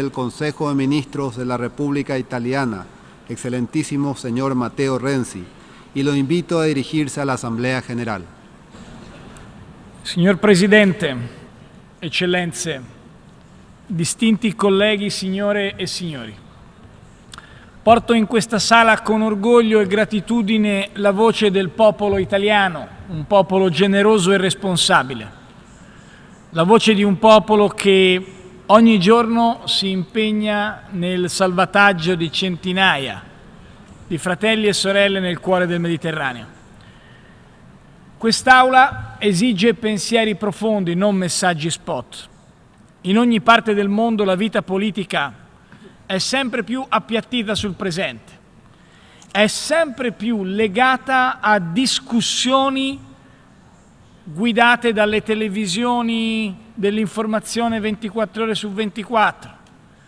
del Consejo de Ministros de la República Italiana, excelentísimo señor Matteo Renzi, y lo invito a dirigirse a la Asamblea General. Signor Presidente, Eccellenze, distinti colleghi, signore e signori, porto in questa sala con orgoglio e gratitudine la voce del popolo italiano, un popolo generoso e responsabile, la voce di un popolo che ogni giorno si impegna nel salvataggio di centinaia di fratelli e sorelle nel cuore del Mediterraneo. Quest'Aula esige pensieri profondi, non messaggi spot. In ogni parte del mondo la vita politica è sempre più appiattita sul presente, è sempre più legata a discussioni guidate dalle televisioni dell'informazione 24 ore su 24,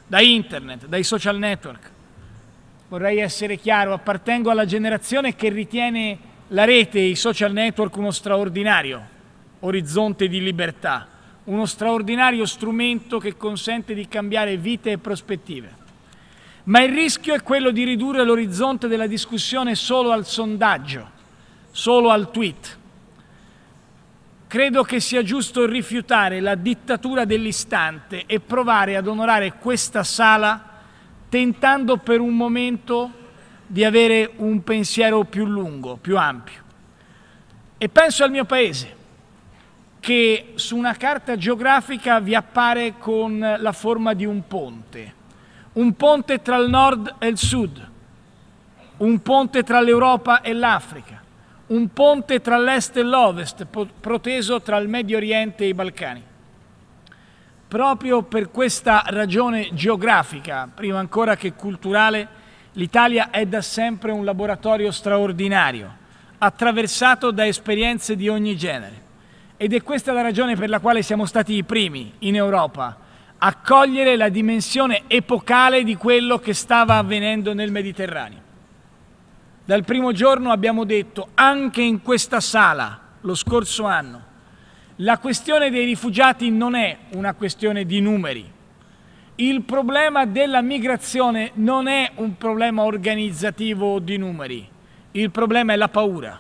da internet, dai social network. Vorrei essere chiaro, appartengo alla generazione che ritiene la rete e i social network uno straordinario orizzonte di libertà, uno straordinario strumento che consente di cambiare vite e prospettive. Ma il rischio è quello di ridurre l'orizzonte della discussione solo al sondaggio, solo al tweet Credo che sia giusto rifiutare la dittatura dell'istante e provare ad onorare questa sala tentando per un momento di avere un pensiero più lungo, più ampio. E penso al mio paese, che su una carta geografica vi appare con la forma di un ponte, un ponte tra il nord e il sud, un ponte tra l'Europa e l'Africa, un ponte tra l'est e l'ovest, proteso tra il Medio Oriente e i Balcani. Proprio per questa ragione geografica, prima ancora che culturale, l'Italia è da sempre un laboratorio straordinario, attraversato da esperienze di ogni genere. Ed è questa la ragione per la quale siamo stati i primi in Europa a cogliere la dimensione epocale di quello che stava avvenendo nel Mediterraneo. Dal primo giorno abbiamo detto, anche in questa sala, lo scorso anno, la questione dei rifugiati non è una questione di numeri. Il problema della migrazione non è un problema organizzativo o di numeri. Il problema è la paura.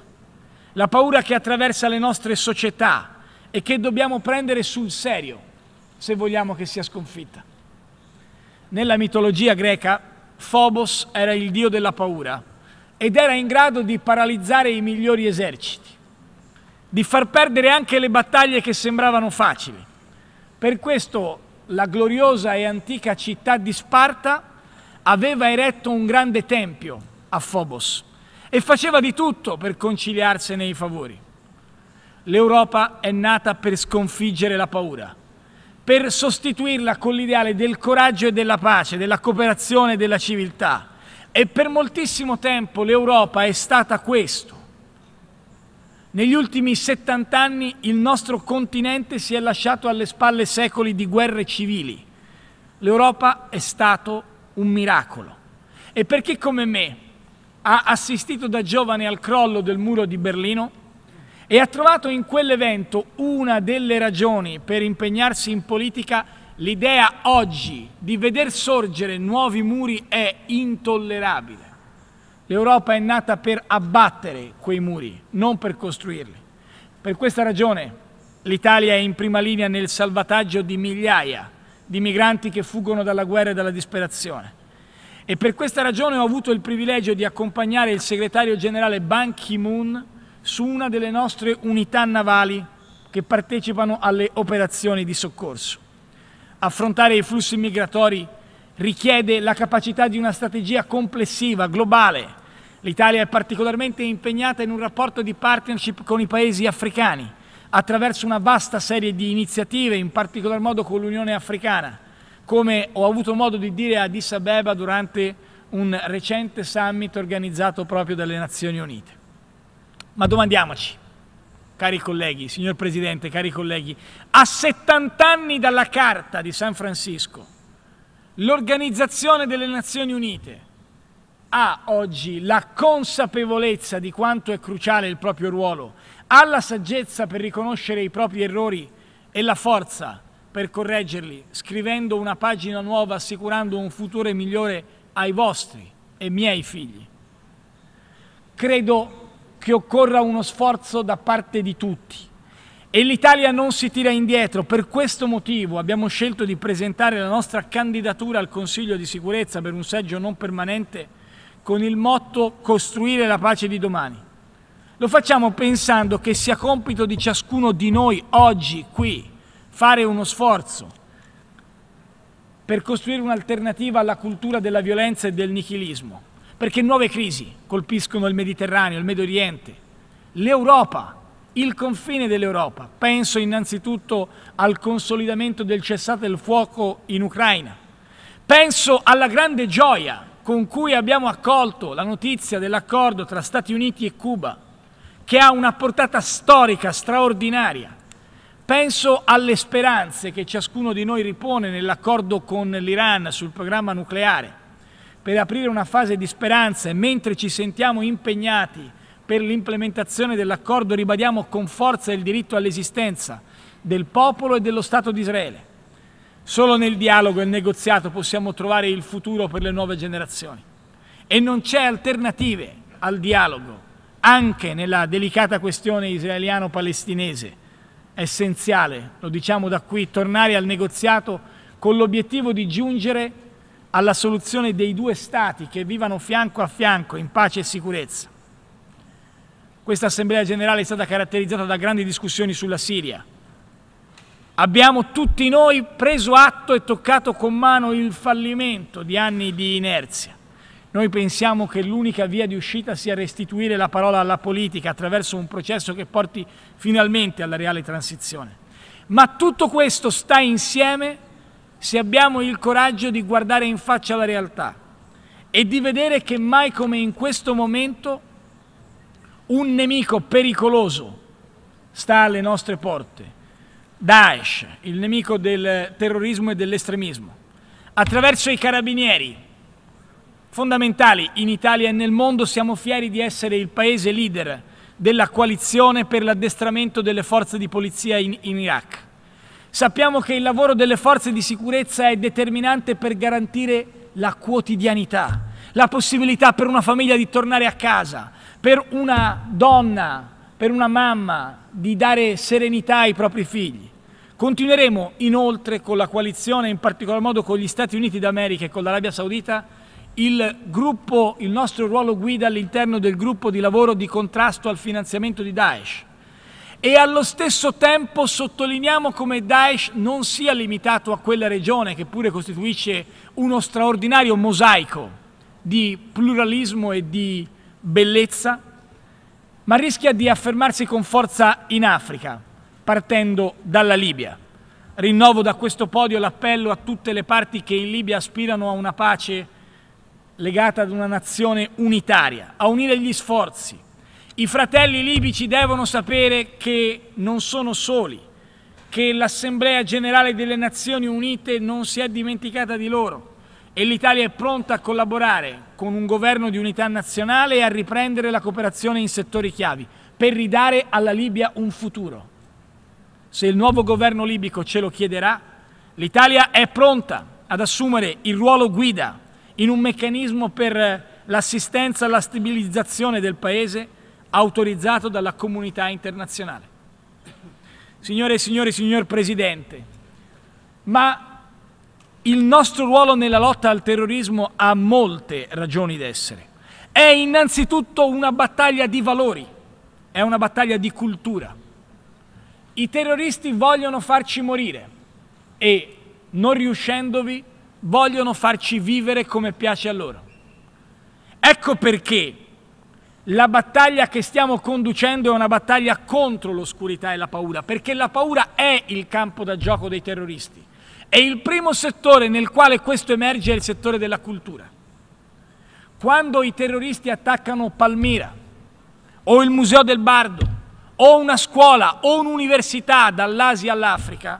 La paura che attraversa le nostre società e che dobbiamo prendere sul serio se vogliamo che sia sconfitta. Nella mitologia greca, Phobos era il dio della paura ed era in grado di paralizzare i migliori eserciti, di far perdere anche le battaglie che sembravano facili. Per questo la gloriosa e antica città di Sparta aveva eretto un grande tempio a Phobos e faceva di tutto per conciliarsene i favori. L'Europa è nata per sconfiggere la paura, per sostituirla con l'ideale del coraggio e della pace, della cooperazione e della civiltà e per moltissimo tempo l'Europa è stata questo. Negli ultimi 70 anni il nostro continente si è lasciato alle spalle secoli di guerre civili. L'Europa è stato un miracolo. E per chi come me ha assistito da giovane al crollo del muro di Berlino e ha trovato in quell'evento una delle ragioni per impegnarsi in politica L'idea oggi di veder sorgere nuovi muri è intollerabile. L'Europa è nata per abbattere quei muri, non per costruirli. Per questa ragione l'Italia è in prima linea nel salvataggio di migliaia di migranti che fuggono dalla guerra e dalla disperazione. E per questa ragione ho avuto il privilegio di accompagnare il segretario generale Ban Ki-moon su una delle nostre unità navali che partecipano alle operazioni di soccorso affrontare i flussi migratori richiede la capacità di una strategia complessiva, globale. L'Italia è particolarmente impegnata in un rapporto di partnership con i paesi africani, attraverso una vasta serie di iniziative, in particolar modo con l'Unione Africana, come ho avuto modo di dire a Addis Abeba durante un recente summit organizzato proprio dalle Nazioni Unite. Ma domandiamoci, cari colleghi, signor Presidente, cari colleghi, a 70 anni dalla Carta di San Francisco, l'Organizzazione delle Nazioni Unite ha oggi la consapevolezza di quanto è cruciale il proprio ruolo, ha la saggezza per riconoscere i propri errori e la forza per correggerli, scrivendo una pagina nuova, assicurando un futuro migliore ai vostri e miei figli. Credo che occorra uno sforzo da parte di tutti. E l'Italia non si tira indietro. Per questo motivo abbiamo scelto di presentare la nostra candidatura al Consiglio di sicurezza per un seggio non permanente con il motto Costruire la pace di domani. Lo facciamo pensando che sia compito di ciascuno di noi oggi qui fare uno sforzo per costruire un'alternativa alla cultura della violenza e del nichilismo perché nuove crisi colpiscono il Mediterraneo, il Medio Oriente, l'Europa, il confine dell'Europa. Penso innanzitutto al consolidamento del cessate il fuoco in Ucraina. Penso alla grande gioia con cui abbiamo accolto la notizia dell'accordo tra Stati Uniti e Cuba, che ha una portata storica straordinaria. Penso alle speranze che ciascuno di noi ripone nell'accordo con l'Iran sul programma nucleare per aprire una fase di speranza e mentre ci sentiamo impegnati per l'implementazione dell'accordo ribadiamo con forza il diritto all'esistenza del popolo e dello Stato di Israele. Solo nel dialogo e negoziato possiamo trovare il futuro per le nuove generazioni. E non c'è alternative al dialogo, anche nella delicata questione israeliano-palestinese. È essenziale, lo diciamo da qui, tornare al negoziato con l'obiettivo di giungere alla soluzione dei due Stati che vivano fianco a fianco in pace e sicurezza. Questa Assemblea generale è stata caratterizzata da grandi discussioni sulla Siria. Abbiamo tutti noi preso atto e toccato con mano il fallimento di anni di inerzia. Noi pensiamo che l'unica via di uscita sia restituire la parola alla politica attraverso un processo che porti finalmente alla reale transizione. Ma tutto questo sta insieme se abbiamo il coraggio di guardare in faccia la realtà e di vedere che mai come in questo momento un nemico pericoloso sta alle nostre porte. Daesh, il nemico del terrorismo e dell'estremismo, attraverso i carabinieri, fondamentali in Italia e nel mondo, siamo fieri di essere il paese leader della coalizione per l'addestramento delle forze di polizia in, in Iraq. Sappiamo che il lavoro delle forze di sicurezza è determinante per garantire la quotidianità, la possibilità per una famiglia di tornare a casa, per una donna, per una mamma di dare serenità ai propri figli. Continueremo inoltre con la coalizione, in particolar modo con gli Stati Uniti d'America e con l'Arabia Saudita, il, gruppo, il nostro ruolo guida all'interno del gruppo di lavoro di contrasto al finanziamento di Daesh e allo stesso tempo sottolineiamo come Daesh non sia limitato a quella regione che pure costituisce uno straordinario mosaico di pluralismo e di bellezza, ma rischia di affermarsi con forza in Africa, partendo dalla Libia. Rinnovo da questo podio l'appello a tutte le parti che in Libia aspirano a una pace legata ad una nazione unitaria, a unire gli sforzi, i fratelli libici devono sapere che non sono soli, che l'Assemblea Generale delle Nazioni Unite non si è dimenticata di loro e l'Italia è pronta a collaborare con un governo di unità nazionale e a riprendere la cooperazione in settori chiavi per ridare alla Libia un futuro. Se il nuovo governo libico ce lo chiederà, l'Italia è pronta ad assumere il ruolo guida in un meccanismo per l'assistenza alla stabilizzazione del Paese autorizzato dalla comunità internazionale. Signore e signori, signor Presidente, ma il nostro ruolo nella lotta al terrorismo ha molte ragioni d'essere. È innanzitutto una battaglia di valori, è una battaglia di cultura. I terroristi vogliono farci morire e, non riuscendovi, vogliono farci vivere come piace a loro. Ecco perché la battaglia che stiamo conducendo è una battaglia contro l'oscurità e la paura, perché la paura è il campo da gioco dei terroristi. E il primo settore nel quale questo emerge è il settore della cultura. Quando i terroristi attaccano Palmira, o il Museo del Bardo, o una scuola, o un'università dall'Asia all'Africa,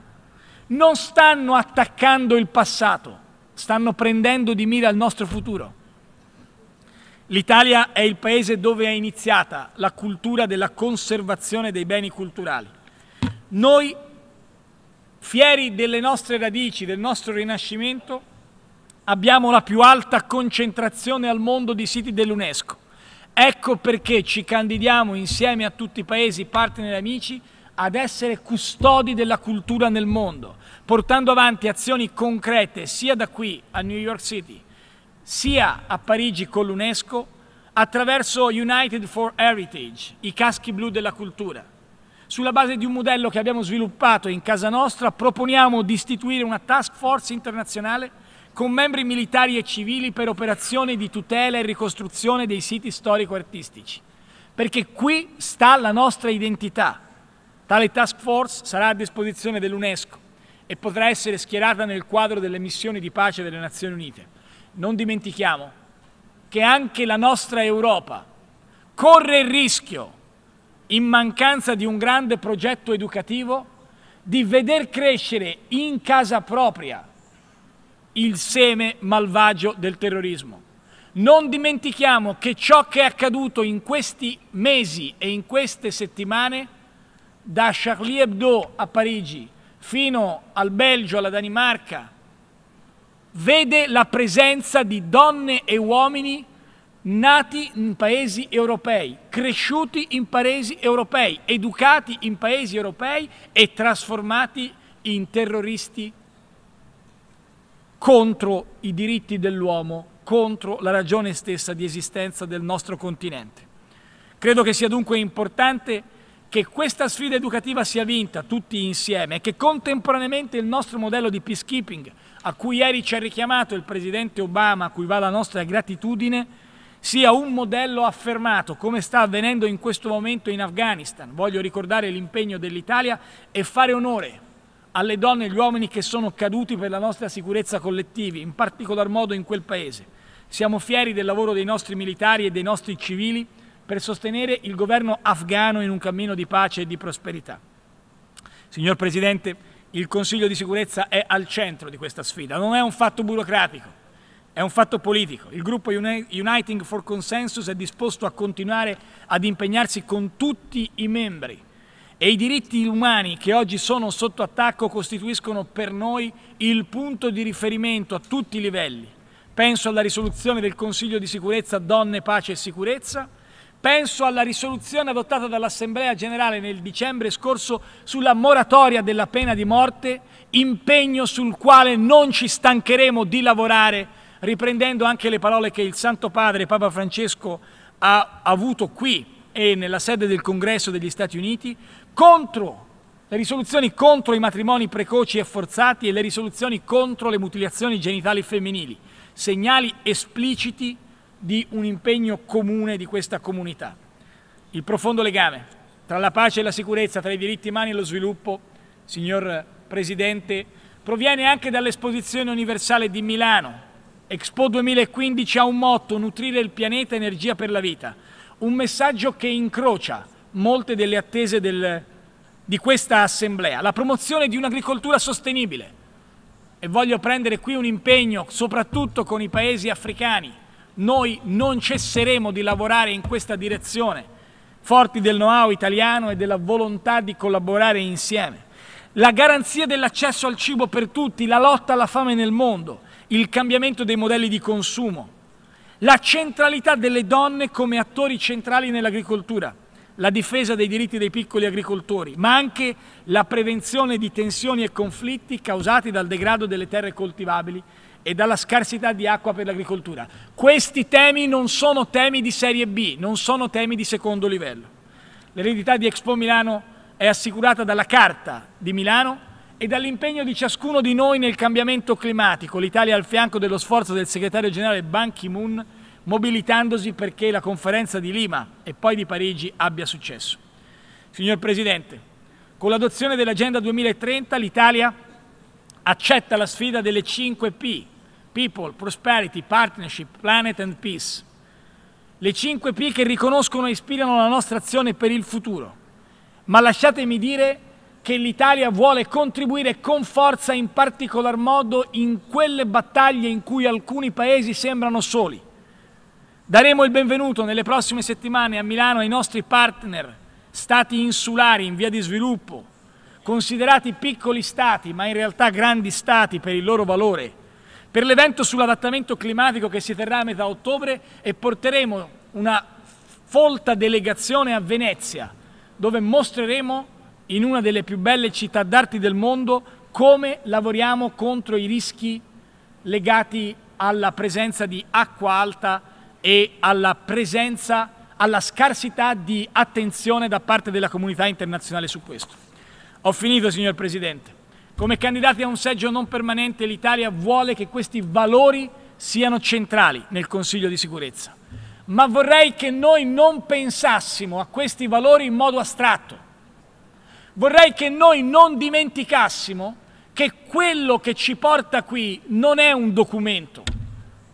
non stanno attaccando il passato, stanno prendendo di mira il nostro futuro. L'Italia è il paese dove è iniziata la cultura della conservazione dei beni culturali. Noi, fieri delle nostre radici, del nostro rinascimento, abbiamo la più alta concentrazione al mondo di siti dell'UNESCO. Ecco perché ci candidiamo insieme a tutti i paesi, partner e amici, ad essere custodi della cultura nel mondo, portando avanti azioni concrete sia da qui a New York City, sia a Parigi con l'UNESCO attraverso United for Heritage, i caschi blu della cultura. Sulla base di un modello che abbiamo sviluppato in casa nostra, proponiamo di istituire una task force internazionale con membri militari e civili per operazioni di tutela e ricostruzione dei siti storico-artistici. Perché qui sta la nostra identità. Tale task force sarà a disposizione dell'UNESCO e potrà essere schierata nel quadro delle missioni di pace delle Nazioni Unite non dimentichiamo che anche la nostra Europa corre il rischio, in mancanza di un grande progetto educativo, di veder crescere in casa propria il seme malvagio del terrorismo. Non dimentichiamo che ciò che è accaduto in questi mesi e in queste settimane, da Charlie Hebdo a Parigi fino al Belgio, alla Danimarca, vede la presenza di donne e uomini nati in paesi europei, cresciuti in paesi europei, educati in paesi europei e trasformati in terroristi contro i diritti dell'uomo, contro la ragione stessa di esistenza del nostro continente. Credo che sia dunque importante che questa sfida educativa sia vinta tutti insieme e che contemporaneamente il nostro modello di peacekeeping, a cui ieri ci ha richiamato il Presidente Obama, a cui va la nostra gratitudine, sia un modello affermato, come sta avvenendo in questo momento in Afghanistan. Voglio ricordare l'impegno dell'Italia e fare onore alle donne e agli uomini che sono caduti per la nostra sicurezza collettiva, in particolar modo in quel Paese. Siamo fieri del lavoro dei nostri militari e dei nostri civili, per sostenere il governo afgano in un cammino di pace e di prosperità. Signor Presidente, il Consiglio di sicurezza è al centro di questa sfida, non è un fatto burocratico, è un fatto politico. Il gruppo Uniting for Consensus è disposto a continuare ad impegnarsi con tutti i membri e i diritti umani che oggi sono sotto attacco costituiscono per noi il punto di riferimento a tutti i livelli. Penso alla risoluzione del Consiglio di sicurezza Donne, Pace e Sicurezza, Penso alla risoluzione adottata dall'Assemblea generale nel dicembre scorso sulla moratoria della pena di morte, impegno sul quale non ci stancheremo di lavorare, riprendendo anche le parole che il Santo Padre Papa Francesco ha avuto qui e nella sede del Congresso degli Stati Uniti, contro le risoluzioni contro i matrimoni precoci e forzati e le risoluzioni contro le mutilazioni genitali femminili, segnali espliciti di un impegno comune di questa comunità. Il profondo legame tra la pace e la sicurezza, tra i diritti umani e lo sviluppo, signor Presidente, proviene anche dall'Esposizione Universale di Milano. Expo 2015 ha un motto, nutrire il pianeta energia per la vita, un messaggio che incrocia molte delle attese del, di questa assemblea, la promozione di un'agricoltura sostenibile. E voglio prendere qui un impegno soprattutto con i paesi africani, noi non cesseremo di lavorare in questa direzione, forti del know-how italiano e della volontà di collaborare insieme. La garanzia dell'accesso al cibo per tutti, la lotta alla fame nel mondo, il cambiamento dei modelli di consumo, la centralità delle donne come attori centrali nell'agricoltura, la difesa dei diritti dei piccoli agricoltori, ma anche la prevenzione di tensioni e conflitti causati dal degrado delle terre coltivabili e dalla scarsità di acqua per l'agricoltura. Questi temi non sono temi di serie B, non sono temi di secondo livello. L'eredità di Expo Milano è assicurata dalla Carta di Milano e dall'impegno di ciascuno di noi nel cambiamento climatico. L'Italia al fianco dello sforzo del segretario generale Ban Ki-moon mobilitandosi perché la conferenza di Lima e poi di Parigi abbia successo. Signor Presidente, con l'adozione dell'Agenda 2030 l'Italia accetta la sfida delle 5 P People, Prosperity, Partnership, Planet and Peace. Le 5 P che riconoscono e ispirano la nostra azione per il futuro. Ma lasciatemi dire che l'Italia vuole contribuire con forza in particolar modo in quelle battaglie in cui alcuni paesi sembrano soli. Daremo il benvenuto nelle prossime settimane a Milano ai nostri partner, stati insulari in via di sviluppo, considerati piccoli stati ma in realtà grandi stati per il loro valore per l'evento sull'adattamento climatico che si terrà a metà ottobre e porteremo una folta delegazione a Venezia dove mostreremo in una delle più belle città d'arte del mondo come lavoriamo contro i rischi legati alla presenza di acqua alta e alla presenza, alla scarsità di attenzione da parte della comunità internazionale su questo. Ho finito, signor Presidente. Come candidati a un seggio non permanente l'Italia vuole che questi valori siano centrali nel Consiglio di sicurezza. Ma vorrei che noi non pensassimo a questi valori in modo astratto. Vorrei che noi non dimenticassimo che quello che ci porta qui non è un documento,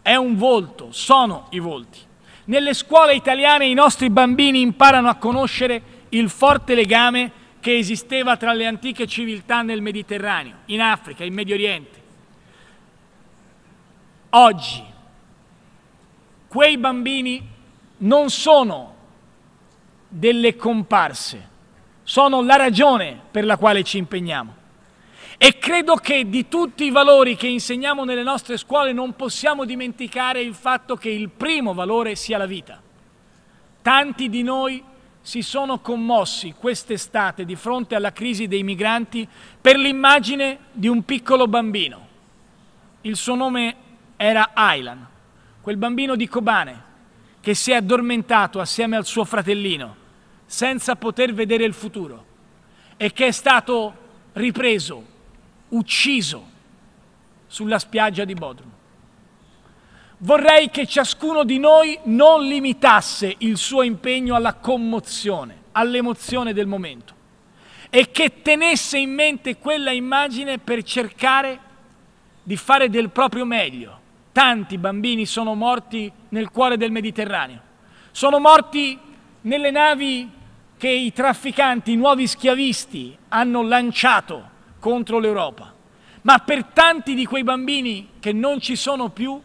è un volto, sono i volti. Nelle scuole italiane i nostri bambini imparano a conoscere il forte legame che esisteva tra le antiche civiltà nel Mediterraneo, in Africa, in Medio Oriente. Oggi quei bambini non sono delle comparse, sono la ragione per la quale ci impegniamo. E credo che di tutti i valori che insegniamo nelle nostre scuole non possiamo dimenticare il fatto che il primo valore sia la vita. Tanti di noi si sono commossi quest'estate di fronte alla crisi dei migranti per l'immagine di un piccolo bambino. Il suo nome era Aylan, quel bambino di Kobane che si è addormentato assieme al suo fratellino senza poter vedere il futuro e che è stato ripreso, ucciso sulla spiaggia di Bodrum vorrei che ciascuno di noi non limitasse il suo impegno alla commozione, all'emozione del momento e che tenesse in mente quella immagine per cercare di fare del proprio meglio. Tanti bambini sono morti nel cuore del Mediterraneo, sono morti nelle navi che i trafficanti, i nuovi schiavisti hanno lanciato contro l'Europa. Ma per tanti di quei bambini che non ci sono più,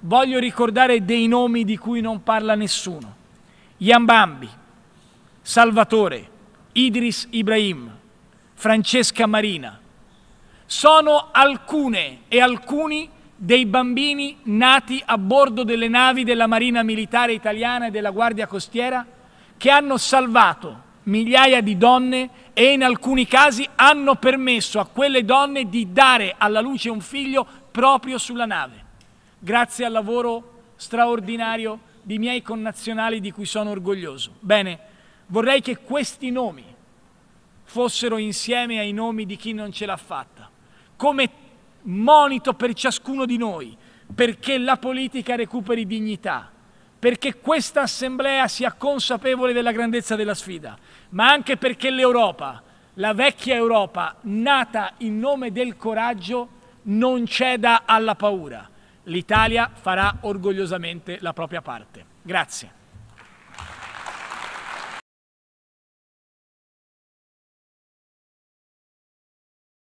voglio ricordare dei nomi di cui non parla nessuno. Iambambi, Salvatore, Idris Ibrahim, Francesca Marina. Sono alcune e alcuni dei bambini nati a bordo delle navi della Marina Militare Italiana e della Guardia Costiera che hanno salvato migliaia di donne e in alcuni casi hanno permesso a quelle donne di dare alla luce un figlio proprio sulla nave grazie al lavoro straordinario di miei connazionali di cui sono orgoglioso. Bene, vorrei che questi nomi fossero insieme ai nomi di chi non ce l'ha fatta, come monito per ciascuno di noi, perché la politica recuperi dignità, perché questa assemblea sia consapevole della grandezza della sfida, ma anche perché l'Europa, la vecchia Europa, nata in nome del coraggio, non ceda alla paura l'Italia farà orgogliosamente la propria parte. Grazie.